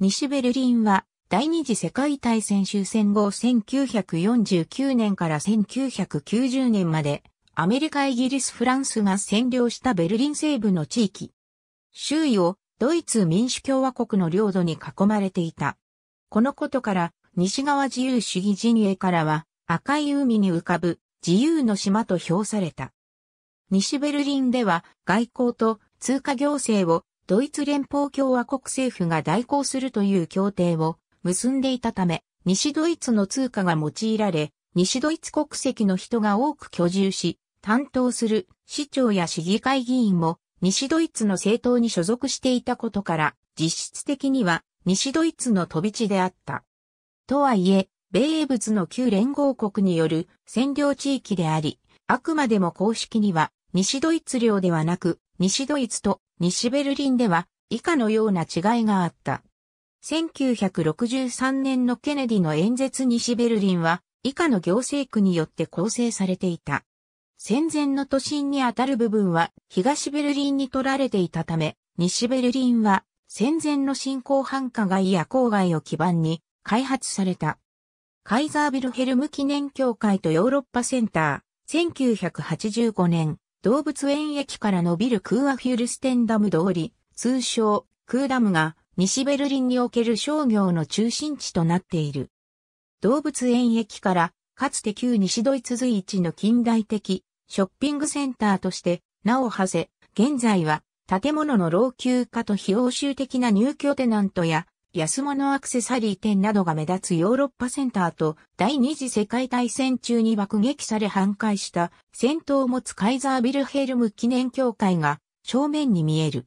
西ベルリンは第二次世界大戦終戦後1949年から1990年までアメリカ、イギリス、フランスが占領したベルリン西部の地域。周囲をドイツ民主共和国の領土に囲まれていた。このことから西側自由主義陣営からは赤い海に浮かぶ自由の島と評された。西ベルリンでは外交と通貨行政をドイツ連邦共和国政府が代行するという協定を結んでいたため、西ドイツの通貨が用いられ、西ドイツ国籍の人が多く居住し、担当する市長や市議会議員も西ドイツの政党に所属していたことから、実質的には西ドイツの飛び地であった。とはいえ、米英物の旧連合国による占領地域であり、あくまでも公式には西ドイツ領ではなく、西ドイツと西ベルリンでは以下のような違いがあった。1963年のケネディの演説西ベルリンは以下の行政区によって構成されていた。戦前の都心にあたる部分は東ベルリンに取られていたため、西ベルリンは戦前の新興繁華街や郊外を基盤に開発された。カイザービルヘルム記念協会とヨーロッパセンター、1985年、動物園駅から伸びるクーアフュルステンダム通り、通称、クーダムが西ベルリンにおける商業の中心地となっている。動物園駅から、かつて旧西ドイツ随一の近代的ショッピングセンターとして名を馳せ、現在は建物の老朽化と非応酬的な入居テナントや安物アクセサリー店などが目立つヨーロッパセンターと第二次世界大戦中に爆撃され半壊した戦闘を持つカイザービルヘルム記念協会が正面に見える。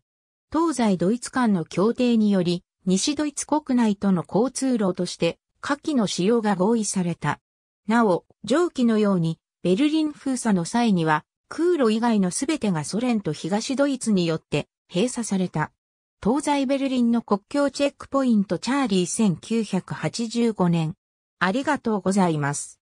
東西ドイツ間の協定により西ドイツ国内との交通路として下記の使用が合意された。なお、上記のようにベルリン封鎖の際には空路以外の全てがソ連と東ドイツによって閉鎖された。東西ベルリンの国境チェックポイントチャーリー1985年。ありがとうございます。